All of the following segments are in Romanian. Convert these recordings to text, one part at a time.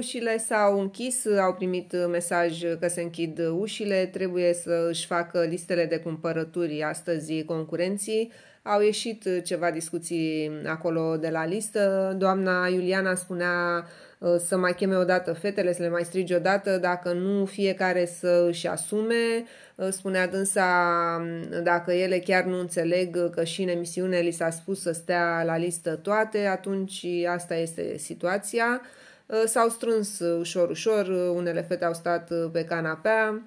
ușile, s-au închis, au primit mesaj că se închid ușile, trebuie să își facă listele de cumpărături astăzi concurenții. Au ieșit ceva discuții acolo de la listă. Doamna Iuliana spunea ă, să mai cheme odată fetele, să le mai strige odată, dacă nu fiecare să își asume. Ă, spunea dânsa dacă ele chiar nu înțeleg că și în emisiune li s-a spus să stea la listă toate, atunci asta este situația. Uh, s-au strâns uh, ușor, ușor, uh, unele fete au stat pe canapea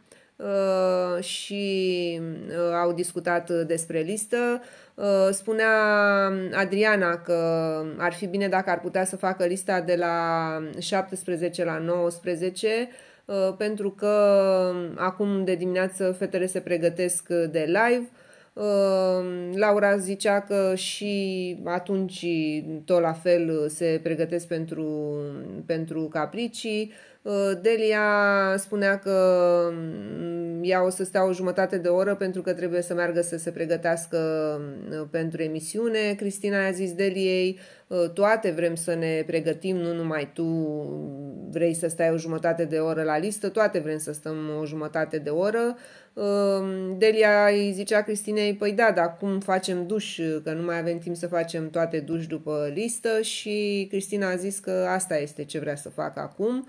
și au discutat despre listă. Spunea um, Adriana că ar fi bine dacă ar putea să facă lista de la 17 la 19 pentru că um, acum de dimineață fetele se pregătesc de live Ehm, Laura zicea că și atunci tot la fel se pregătesc pentru, pentru capricii. Uh, Delia spunea că mm, ea o să stea o jumătate de oră pentru că trebuie să meargă să se pregătească mm, pentru emisiune. Cristina a zis Deliei, uh, toate vrem să ne pregătim, nu numai tu vrei să stai o jumătate de oră la listă, toate vrem să stăm o jumătate de oră. Uh, Delia îi zicea Cristinei, păi da, dar cum facem duș, că nu mai avem timp să facem toate duș după listă și Cristina a zis că asta este ce vrea să facă acum.